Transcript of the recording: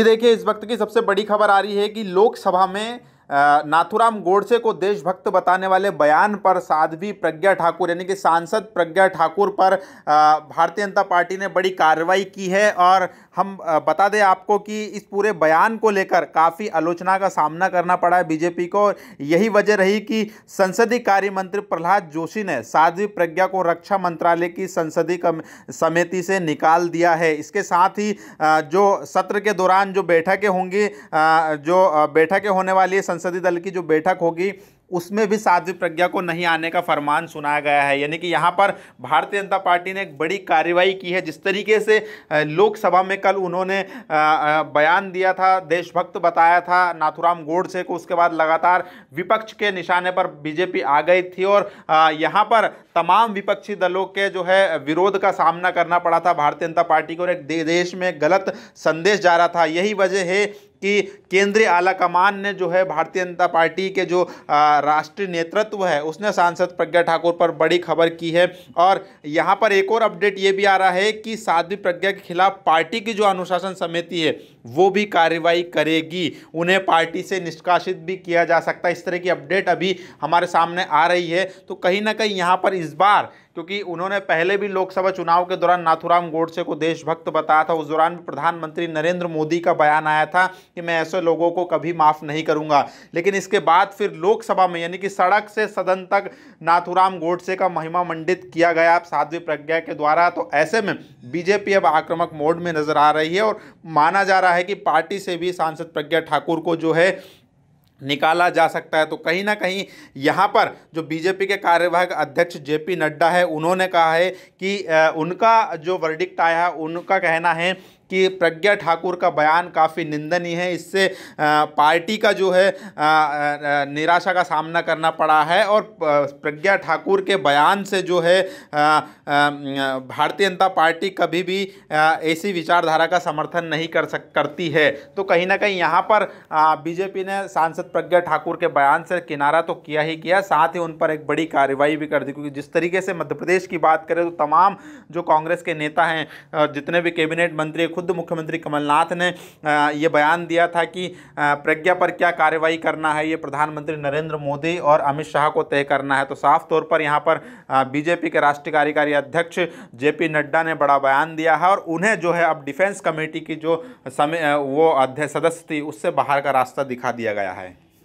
जी देखिए इस वक्त की सबसे बड़ी खबर आ रही है कि लोकसभा में नाथुराम गोडसे को देशभक्त बताने वाले बयान पर साध्वी प्रज्ञा ठाकुर यानी कि सांसद प्रज्ञा ठाकुर पर भारतीय जनता पार्टी ने बड़ी कार्रवाई की है और हम बता दें आपको कि इस पूरे बयान को लेकर काफ़ी आलोचना का सामना करना पड़ा है बीजेपी को यही वजह रही कि संसदीय कार्य मंत्री प्रहलाद जोशी ने साध्वी प्रज्ञा को रक्षा मंत्रालय की संसदीय समिति से निकाल दिया है इसके साथ ही जो सत्र के दौरान जो बैठकें होंगी जो बैठकें होने वाली है संसदीय दल की जो बैठक होगी उसमें भी साध्वी प्रज्ञा को नहीं आने का फरमान सुनाया गया है यानी कि यहाँ पर भारतीय जनता पार्टी ने एक बड़ी कार्रवाई की है जिस तरीके से लोकसभा में कल उन्होंने बयान दिया था देशभक्त बताया था नाथुराम गोडसे को उसके बाद लगातार विपक्ष के निशाने पर बीजेपी आ गई थी और यहाँ पर तमाम विपक्षी दलों के जो है विरोध का सामना करना पड़ा था भारतीय जनता पार्टी को और एक देश में गलत संदेश जा रहा था यही वजह है कि केंद्रीय आलाकमान ने जो है भारतीय जनता पार्टी के जो राष्ट्रीय नेतृत्व है उसने सांसद प्रज्ञा ठाकुर पर बड़ी खबर की है और यहाँ पर एक और अपडेट ये भी आ रहा है कि साध्वी प्रज्ञा के खिलाफ पार्टी की जो अनुशासन समिति है वो भी कार्रवाई करेगी उन्हें पार्टी से निष्कासित भी किया जा सकता है इस तरह की अपडेट अभी हमारे सामने आ रही है तो कहीं ना कहीं यहाँ पर इस बार क्योंकि उन्होंने पहले भी लोकसभा चुनाव के दौरान नाथुराम गोडसे को देशभक्त बताया था उस दौरान प्रधानमंत्री नरेंद्र मोदी का बयान आया था कि मैं ऐसे लोगों को कभी माफ़ नहीं करूंगा लेकिन इसके बाद फिर लोकसभा में यानी कि सड़क से सदन तक नाथुराम गोडसे का महिमा मंडित किया गया साध्वी प्रज्ञा के द्वारा तो ऐसे में बीजेपी अब आक्रामक मोड में नजर आ रही है और माना जा रहा रहा है कि पार्टी से भी सांसद प्रज्ञा ठाकुर को जो है निकाला जा सकता है तो कहीं ना कहीं यहाँ पर जो बीजेपी के कार्यवाहक अध्यक्ष जेपी नड्डा है उन्होंने कहा है कि उनका जो वर्डिक्ट आया उनका कहना है कि प्रज्ञा ठाकुर का बयान काफ़ी निंदनीय है इससे पार्टी का जो है निराशा का सामना करना पड़ा है और प्रज्ञा ठाकुर के बयान से जो है भारतीय जनता पार्टी कभी भी ऐसी विचारधारा का समर्थन नहीं कर सक करती है तो कहीं ना कहीं यहाँ पर बीजेपी ने सांसद प्रज्ञा ठाकुर के बयान से किनारा तो किया ही किया साथ ही उन पर एक बड़ी कार्रवाई भी कर दी क्योंकि जिस तरीके से मध्य प्रदेश की बात करें तो तमाम जो कांग्रेस के नेता हैं जितने भी कैबिनेट मंत्री खुद खुद मुख्यमंत्री कमलनाथ ने ये बयान दिया था कि प्रज्ञा पर क्या कार्रवाई करना है ये प्रधानमंत्री नरेंद्र मोदी और अमित शाह को तय करना है तो साफ तौर पर यहाँ पर बीजेपी के राष्ट्रीय कार्यकारी अध्यक्ष पी नड्डा ने बड़ा बयान दिया है और उन्हें जो है अब डिफेंस कमेटी की जो समय वो अध्यक्ष सदस्य थी उससे बाहर का रास्ता दिखा दिया गया है